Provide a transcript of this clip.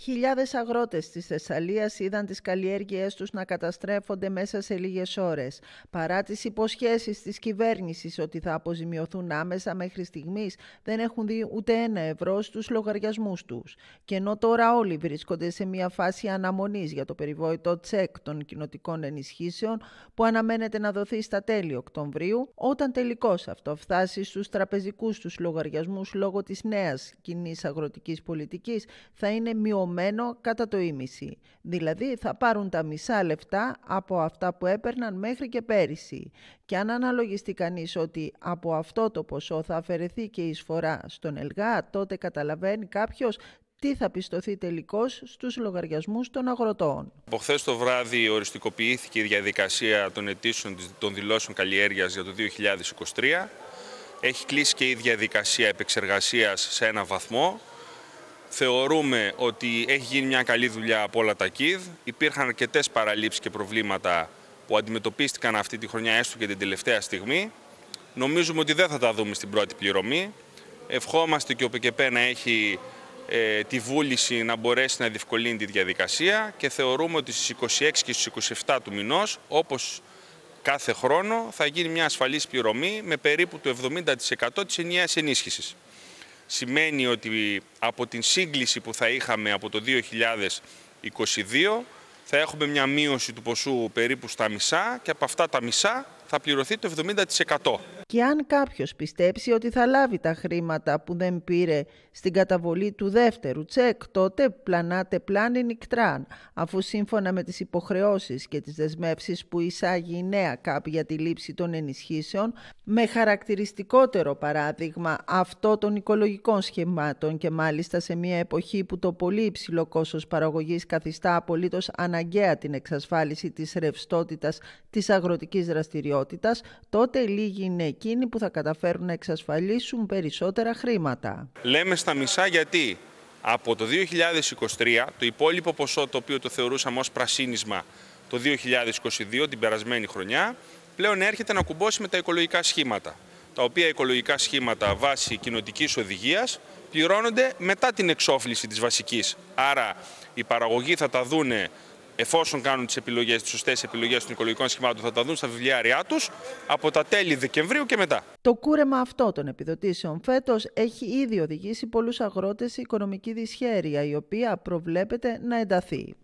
Χιλιάδες αγρότες της Θεσσαλίας είδαν τις καλλιέργειές τους να καταστρέφονται μέσα σε λίγες ώρες. Παρά τις υποσχέσεις της κυβέρνησης ότι θα αποζημιωθούν άμεσα μέχρι στιγμής, δεν έχουν δει ούτε ένα ευρώ στους λογαριασμούς τους. Και ενώ τώρα όλοι βρίσκονται σε μια φάση αναμονής για το περιβόητο τσεκ των κοινοτικών ενισχύσεων που αναμένεται να δοθεί στα τέλη Οκτωβρίου, όταν τελικώς αυτό φτάσει στους τραπεζικούς τους λογαριασμούς λόγω της νέας κοινής αγροτικής πολιτικής, θα είναι μειωμένο κατά το ίμιση. Δηλαδή θα πάρουν τα μισά λεφτά από αυτά που έπαιρναν μέχρι και πέρυσι. Και αν αναλογιστεί κανείς ότι από αυτό το ποσό θα αφαιρεθεί και η εισφορά στον ΕΛΓΑ, τότε καταλαβαίνει κάποιος τι θα πιστωθεί τελικώς στους λογαριασμούς των αγροτών. Από χθες το βράδυ οριστικοποιήθηκε η διαδικασία των αιτήσεων των δηλώσεων καλλιέργειας για το 2023. Έχει κλείσει και η διαδικασία επεξεργασίας σε ένα βαθμό. Θεωρούμε ότι έχει γίνει μια καλή δουλειά από όλα τα ΚΙΔ. Υπήρχαν αρκετές παραλήψεις και προβλήματα που αντιμετωπίστηκαν αυτή τη χρονιά, έστω και την τελευταία στιγμή. Νομίζουμε ότι δεν θα τα δούμε στην πρώτη πληρωμή. Ευχόμαστε και ο ΠΚΠ να έχει ε, τη βούληση να μπορέσει να διευκολύνει τη διαδικασία και θεωρούμε ότι στις 26 και στις 27 του μηνός, όπως κάθε χρόνο, θα γίνει μια ασφαλής πληρωμή με περίπου το 70% της ενιαίας ενίσχυσης σημαίνει ότι από την σύγκληση που θα είχαμε από το 2022 θα έχουμε μια μείωση του ποσού περίπου στα μισά και από αυτά τα μισά θα πληρωθεί το 70%. Και αν κάποιος πιστέψει ότι θα λάβει τα χρήματα που δεν πήρε στην καταβολή του δεύτερου τσεκ, τότε πλανάτε πλάνη νικτράν, αφού σύμφωνα με τις υποχρεώσεις και τις δεσμεύσεις που εισάγει η νέα ΚΑΠ για τη λήψη των ενισχύσεων, με χαρακτηριστικότερο παράδειγμα αυτό των οικολογικών σχημάτων και μάλιστα σε μια εποχή που το πολύ υψηλό κόστος παραγωγής καθιστά απολύτως αναγκαία την εξασφάλιση της ρευστότητας της αγροτικής δραστηριότητας, τότε λίγοι είναι εκείνοι που θα καταφέρουν να εξασφαλίσουν περισσότερα χρήματα. Λέμε στα μισά γιατί από το 2023 το υπόλοιπο ποσό το οποίο το θεωρούσαμε ως πρασίνισμα το 2022 την περασμένη χρονιά πλέον έρχεται να κουμπώσει με τα οικολογικά σχήματα τα οποία οικολογικά σχήματα βάσει κοινοτικής οδηγίας πληρώνονται μετά την εξόφληση της βασικής. Άρα οι παραγωγοί θα τα δούνε εφόσον κάνουν τις, επιλογές, τις σωστές επιλογές των οικολογικών σχημάτων θα τα δουν στα βιβλιάρια τους από τα τέλη Δεκεμβρίου και μετά. Το κούρεμα αυτό των επιδοτήσεων φέτος έχει ήδη οδηγήσει πολλούς αγρότες σε οικονομική δυσχέρεια η οποία προβλέπεται να ενταθεί.